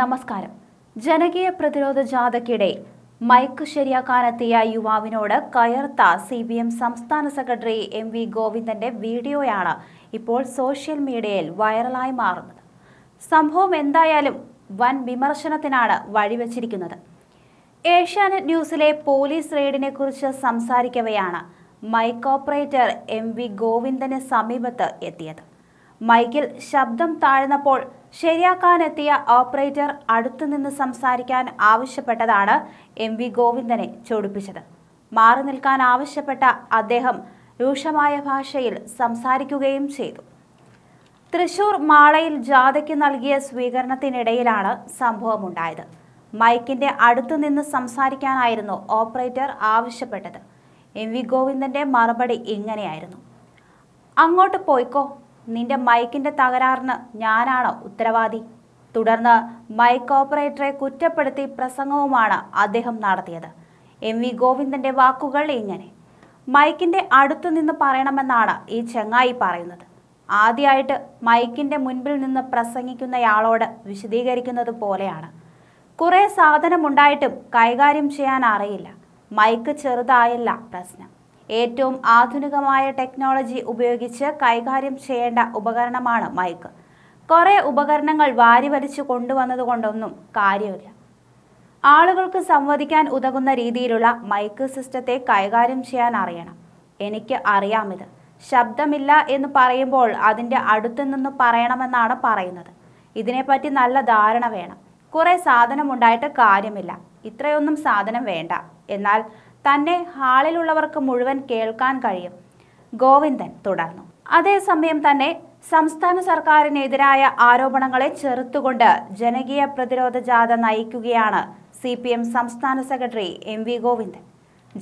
നമസ്കാരം ജനകീയ പ്രതിരോധ ജാഥയ്ക്കിടെ മയക്കു ശരിയാക്കാനെത്തിയ യുവാവിനോട് കയർത്ത സി പി എം സംസ്ഥാന സെക്രട്ടറി എം വി ഗോവിന്ദന്റെ വീഡിയോയാണ് ഇപ്പോൾ സോഷ്യൽ മീഡിയയിൽ വൈറലായി മാറുന്നത് സംഭവം എന്തായാലും വൻ വിമർശനത്തിനാണ് വഴിവെച്ചിരിക്കുന്നത് ഏഷ്യാനെറ്റ് ന്യൂസിലെ പോലീസ് റെയ്ഡിനെ കുറിച്ച് സംസാരിക്കവെയാണ് മൈക്ക് ഓപ്പറേറ്റർ എം വി ഗോവിന്ദന് സമീപത്ത് എത്തിയത് മൈക്കിൽ ശബ്ദം താഴ്ന്നപ്പോൾ ശരിയാക്കാനെത്തിയ ഓപ്പറേറ്റർ അടുത്തുനിന്ന് സംസാരിക്കാൻ ആവശ്യപ്പെട്ടതാണ് എം വി ഗോവിന്ദനെ ചൊടിപ്പിച്ചത് മാറി നിൽക്കാൻ ആവശ്യപ്പെട്ട അദ്ദേഹം രൂക്ഷമായ ഭാഷയിൽ സംസാരിക്കുകയും ചെയ്തു തൃശൂർ മാളയിൽ ജാഥയ്ക്ക് നൽകിയ സ്വീകരണത്തിനിടയിലാണ് സംഭവമുണ്ടായത് മൈക്കിന്റെ അടുത്തുനിന്ന് സംസാരിക്കാനായിരുന്നു ഓപ്പറേറ്റർ ആവശ്യപ്പെട്ടത് എം വി ഗോവിന്ദന്റെ മറുപടി ഇങ്ങനെയായിരുന്നു അങ്ങോട്ട് പോയിക്കോ നിന്റെ മൈക്കിന്റെ തകരാറിന് ഞാനാണ് ഉത്തരവാദി തുടർന്ന് മൈക്ക് ഓപ്പറേറ്ററെ കുറ്റപ്പെടുത്തി പ്രസംഗവുമാണ് അദ്ദേഹം നടത്തിയത് എം വി ഗോവിന്ദന്റെ വാക്കുകൾ ഇങ്ങനെ മൈക്കിന്റെ അടുത്തു നിന്ന് പറയണമെന്നാണ് ഈ ചെങ്ങായി പറയുന്നത് ആദ്യമായിട്ട് മൈക്കിന്റെ മുൻപിൽ നിന്ന് പ്രസംഗിക്കുന്നയാളോട് വിശദീകരിക്കുന്നത് പോലെയാണ് കുറേ സാധനമുണ്ടായിട്ടും കൈകാര്യം ചെയ്യാൻ അറിയില്ല മൈക്ക് ചെറുതായല്ല പ്രശ്നം ഏറ്റവും ആധുനികമായ ടെക്നോളജി ഉപയോഗിച്ച് കൈകാര്യം ചെയ്യേണ്ട ഉപകരണമാണ് മൈക്ക് കുറേ ഉപകരണങ്ങൾ വാരിവലിച്ചു കൊണ്ടുവന്നതുകൊണ്ടൊന്നും കാര്യമില്ല ആളുകൾക്ക് സംവദിക്കാൻ ഉതകുന്ന രീതിയിലുള്ള മൈക്ക് സിസ്റ്റത്തെ കൈകാര്യം ചെയ്യാൻ അറിയണം എനിക്ക് അറിയാമിത് ശബ്ദമില്ല എന്ന് പറയുമ്പോൾ അതിൻ്റെ അടുത്തു നിന്ന് പറയണമെന്നാണ് പറയുന്നത് ഇതിനെപ്പറ്റി നല്ല ധാരണ വേണം കുറേ സാധനമുണ്ടായിട്ട് കാര്യമില്ല ഇത്രയൊന്നും സാധനം വേണ്ട എന്നാൽ തന്നെ ഹാളിലുള്ളവർക്ക് മുഴുവൻ കേൾക്കാൻ കഴിയും ഗോവിന്ദൻ തുടർന്നു അതേസമയം തന്നെ സംസ്ഥാന സർക്കാരിനെതിരായ ആരോപണങ്ങളെ ചെറുത്തുകൊണ്ട് ജനകീയ പ്രതിരോധ ജാഥ നയിക്കുകയാണ് സി പി എം സംസ്ഥാന സെക്രട്ടറി എം വി ഗോവിന്ദൻ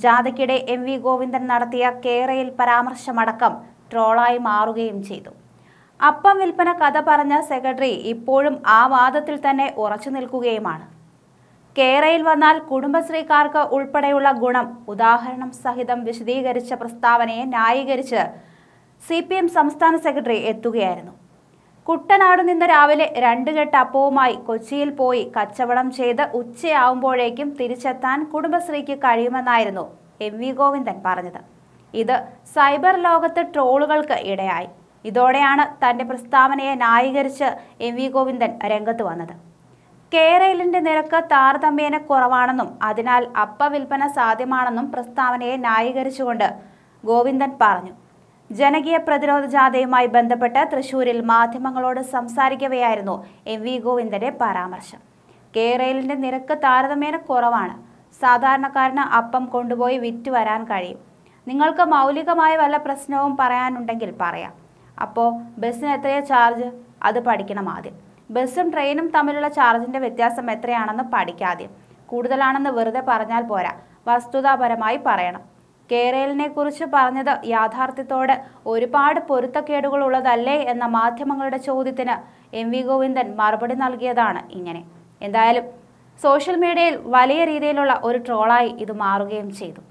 ജാഥയ്ക്കിടെ എം വി ഗോവിന്ദൻ നടത്തിയ കേരയിൽ പരാമർശമടക്കം ട്രോളായി മാറുകയും ചെയ്തു അപ്പം വിൽപ്പന കഥ പറഞ്ഞ സെക്രട്ടറി ഇപ്പോഴും ആ വാദത്തിൽ തന്നെ ഉറച്ചു നിൽക്കുകയുമാണ് കേരയിൽ വന്നാൽ കുടുംബശ്രീക്കാർക്ക് ഉൾപ്പെടെയുള്ള ഗുണം ഉദാഹരണം സഹിതം വിശദീകരിച്ച പ്രസ്താവനയെ ന്യായീകരിച്ച് സി പി എം സംസ്ഥാന സെക്രട്ടറി എത്തുകയായിരുന്നു കുട്ടനാട് നിന്ന് രാവിലെ രണ്ട് കെട്ട് അപ്പവുമായി കൊച്ചിയിൽ പോയി കച്ചവടം ചെയ്ത് ഉച്ചയാവുമ്പോഴേക്കും തിരിച്ചെത്താൻ കുടുംബശ്രീക്ക് കഴിയുമെന്നായിരുന്നു എം വി ഗോവിന്ദൻ പറഞ്ഞത് ഇത് സൈബർ ലോകത്ത് ട്രോളുകൾക്ക് ഇടയായി ഇതോടെയാണ് തന്റെ പ്രസ്താവനയെ ന്യായീകരിച്ച് എം വി ഗോവിന്ദൻ രംഗത്ത് വന്നത് കേരളിന്റെ നിരക്ക് താരതമ്യേന കുറവാണെന്നും അതിനാൽ അപ്പ വിൽപ്പന സാധ്യമാണെന്നും പ്രസ്താവനയെ ന്യായീകരിച്ചുകൊണ്ട് ഗോവിന്ദൻ പറഞ്ഞു ജനകീയ പ്രതിരോധ ജാഥയുമായി ബന്ധപ്പെട്ട് തൃശൂരിൽ മാധ്യമങ്ങളോട് സംസാരിക്കവെയായിരുന്നു എം വി ഗോവിന്ദന്റെ പരാമർശം കേരളിന്റെ നിരക്ക് താരതമ്യേന കുറവാണ് സാധാരണക്കാരന് അപ്പം കൊണ്ടുപോയി വിറ്റ് വരാൻ കഴിയും നിങ്ങൾക്ക് മൗലികമായ വല്ല പ്രശ്നവും പറയാനുണ്ടെങ്കിൽ പറയാം അപ്പോൾ ബസ്സിന് എത്രയാണ് ചാർജ് അത് പഠിക്കണം ആദ്യം ബസ്സും ട്രെയിനും തമ്മിലുള്ള ചാർജിന്റെ വ്യത്യാസം എത്രയാണെന്ന് പഠിക്കാതെ കൂടുതലാണെന്ന് വെറുതെ പറഞ്ഞാൽ പോരാ വസ്തുതാപരമായി പറയണം കേരളിനെ കുറിച്ച് പറഞ്ഞത് യാഥാർത്ഥ്യത്തോട് ഒരുപാട് പൊരുത്തക്കേടുകൾ ഉള്ളതല്ലേ എന്ന മാധ്യമങ്ങളുടെ ചോദ്യത്തിന് എം വി ഗോവിന്ദൻ മറുപടി നൽകിയതാണ് ഇങ്ങനെ എന്തായാലും സോഷ്യൽ മീഡിയയിൽ വലിയ രീതിയിലുള്ള ഒരു ട്രോളായി ഇത് മാറുകയും ചെയ്തു